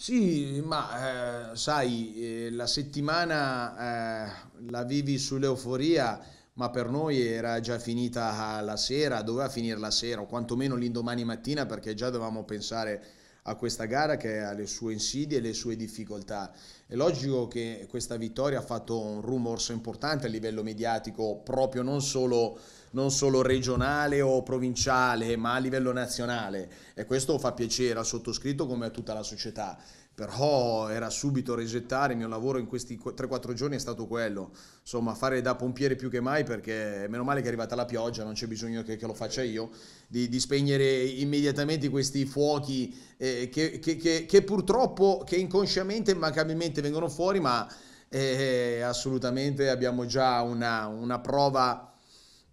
Sì, ma eh, sai, eh, la settimana eh, la vivi sull'euforia, ma per noi era già finita la sera, doveva finire la sera, o quantomeno l'indomani mattina, perché già dovevamo pensare a questa gara che ha le sue insidie e le sue difficoltà. È logico che questa vittoria ha fatto un rumorso importante a livello mediatico, proprio non solo non solo regionale o provinciale, ma a livello nazionale. E questo fa piacere al sottoscritto come a tutta la società. Però era subito rigettare, il mio lavoro in questi 3-4 giorni è stato quello, insomma fare da pompiere più che mai perché meno male che è arrivata la pioggia, non c'è bisogno che, che lo faccia io, di, di, spegnere immediatamente questi fuochi eh, che, che, che purtroppo, che inconsciamente e mancabilmente vengono fuori, ma eh, assolutamente abbiamo già una, una prova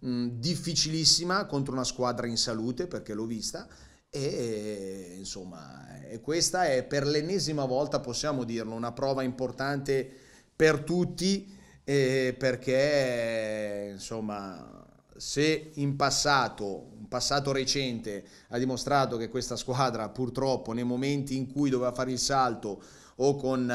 mh, difficilissima contro una squadra in salute, perché l'ho vista, e insomma, e questa è per l'ennesima volta, possiamo dirlo, una prova importante per tutti, eh, perché insomma, se in passato, un passato recente, ha dimostrato che questa squadra purtroppo nei momenti in cui doveva fare il salto, o con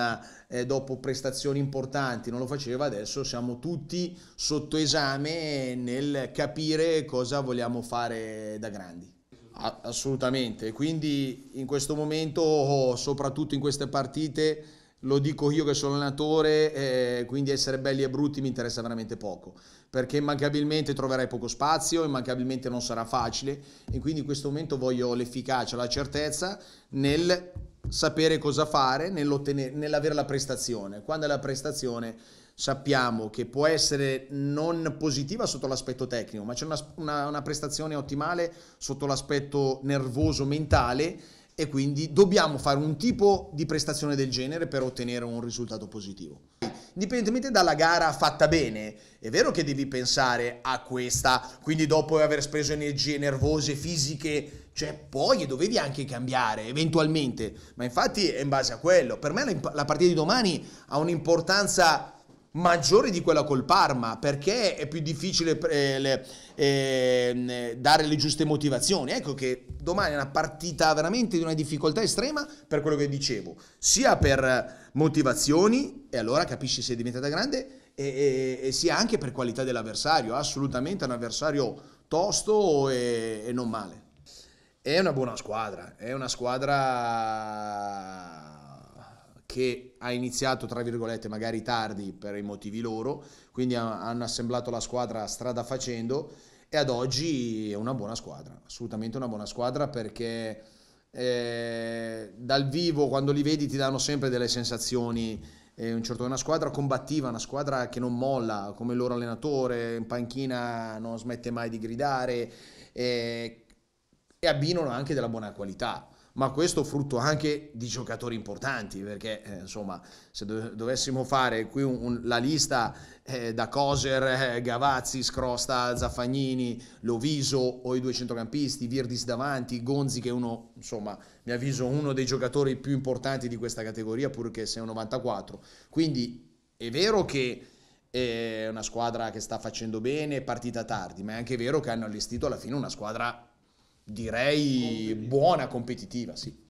eh, dopo prestazioni importanti non lo faceva, adesso siamo tutti sotto esame nel capire cosa vogliamo fare da grandi. Assolutamente, quindi in questo momento, soprattutto in queste partite, lo dico io che sono allenatore, eh, quindi essere belli e brutti mi interessa veramente poco, perché immancabilmente troverai poco spazio, immancabilmente non sarà facile e quindi in questo momento voglio l'efficacia, la certezza nel sapere cosa fare nell'avere la prestazione. Quando è la prestazione sappiamo che può essere non positiva sotto l'aspetto tecnico, ma c'è una, una, una prestazione ottimale sotto l'aspetto nervoso mentale e quindi dobbiamo fare un tipo di prestazione del genere per ottenere un risultato positivo indipendentemente dalla gara fatta bene, è vero che devi pensare a questa, quindi dopo aver speso energie nervose, fisiche, cioè poi dovevi anche cambiare eventualmente, ma infatti è in base a quello. Per me la, la partita di domani ha un'importanza maggiore di quella col Parma perché è più difficile eh, le, eh, dare le giuste motivazioni. Ecco che domani è una partita veramente di una difficoltà estrema per quello che dicevo, sia per motivazioni, e allora capisci se è diventata grande, e, e, e sia anche per qualità dell'avversario, assolutamente un avversario tosto e, e non male. È una buona squadra, è una squadra che ha iniziato, tra virgolette, magari tardi per i motivi loro, quindi hanno assemblato la squadra strada facendo e ad oggi è una buona squadra, assolutamente una buona squadra perché eh, dal vivo quando li vedi ti danno sempre delle sensazioni, è eh, un certo, una squadra combattiva, una squadra che non molla come il loro allenatore, in panchina non smette mai di gridare eh, e abbinano anche della buona qualità ma questo frutto anche di giocatori importanti, perché eh, insomma se do- dovessimo fare qui un, un, la lista eh, da Coser, eh, Gavazzi, Scrosta, Zaffagnini, Loviso o i due centrocampisti, Virdis davanti, Gonzi che è uno, insomma, mi avviso uno dei giocatori più importanti di questa categoria purché sia un 94. Quindi è vero che è una squadra che sta facendo bene, è partita tardi, ma è anche vero che hanno allestito alla fine una squadra direi buona competitiva, sì.